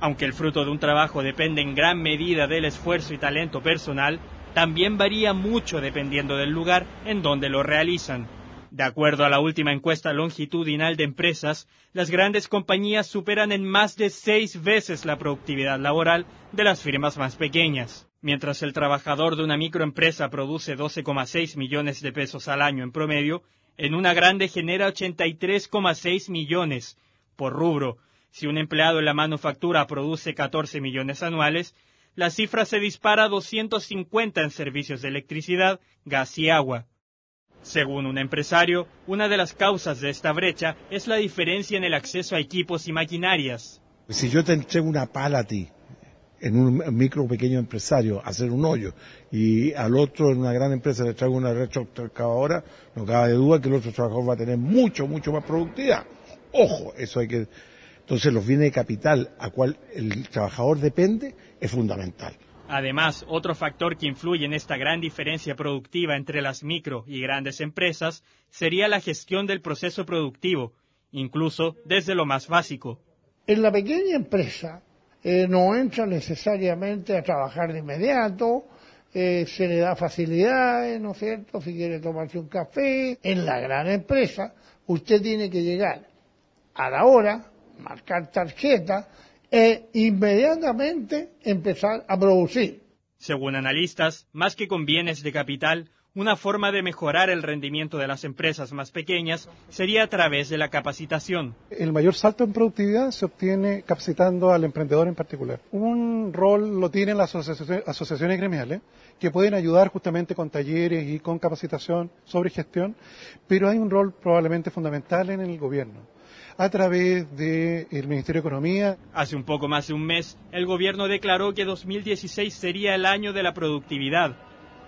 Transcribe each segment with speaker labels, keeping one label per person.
Speaker 1: Aunque el fruto de un trabajo depende en gran medida del esfuerzo y talento personal, también varía mucho dependiendo del lugar en donde lo realizan. De acuerdo a la última encuesta longitudinal de empresas, las grandes compañías superan en más de seis veces la productividad laboral de las firmas más pequeñas. Mientras el trabajador de una microempresa produce 12,6 millones de pesos al año en promedio, en una grande genera 83,6 millones. Por rubro, si un empleado en la manufactura produce 14 millones anuales, la cifra se dispara a 250 en servicios de electricidad, gas y agua. Según un empresario, una de las causas de esta brecha es la diferencia en el acceso a equipos y maquinarias.
Speaker 2: Si yo te entrego una pala a ti, en un micro pequeño empresario, hacer un hoyo, y al otro en una gran empresa le traigo una retroexcavadora, no cabe duda que el otro trabajador va a tener mucho, mucho más productividad. Ojo, eso hay que entonces los bienes de capital a cual el trabajador depende es fundamental.
Speaker 1: Además, otro factor que influye en esta gran diferencia productiva entre las micro y grandes empresas sería la gestión del proceso productivo, incluso desde lo más básico.
Speaker 3: En la pequeña empresa eh, no entra necesariamente a trabajar de inmediato, eh, se le da facilidades, ¿no es cierto? Si quiere tomarse un café, en la gran empresa usted tiene que llegar a la hora, marcar tarjeta e inmediatamente empezar a producir.
Speaker 1: Según analistas, más que con bienes de capital, una forma de mejorar el rendimiento de las empresas más pequeñas sería a través de la capacitación.
Speaker 4: El mayor salto en productividad se obtiene capacitando al emprendedor en particular. Un rol lo tienen las asociaciones gremiales, que pueden ayudar justamente con talleres y con capacitación sobre gestión, pero hay un rol probablemente fundamental en el gobierno a través del Ministerio de Economía.
Speaker 1: Hace un poco más de un mes, el gobierno declaró que 2016 sería el año de la productividad.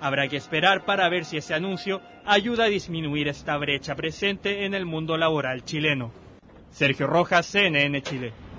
Speaker 1: Habrá que esperar para ver si ese anuncio ayuda a disminuir esta brecha presente en el mundo laboral chileno. Sergio Rojas, CNN Chile.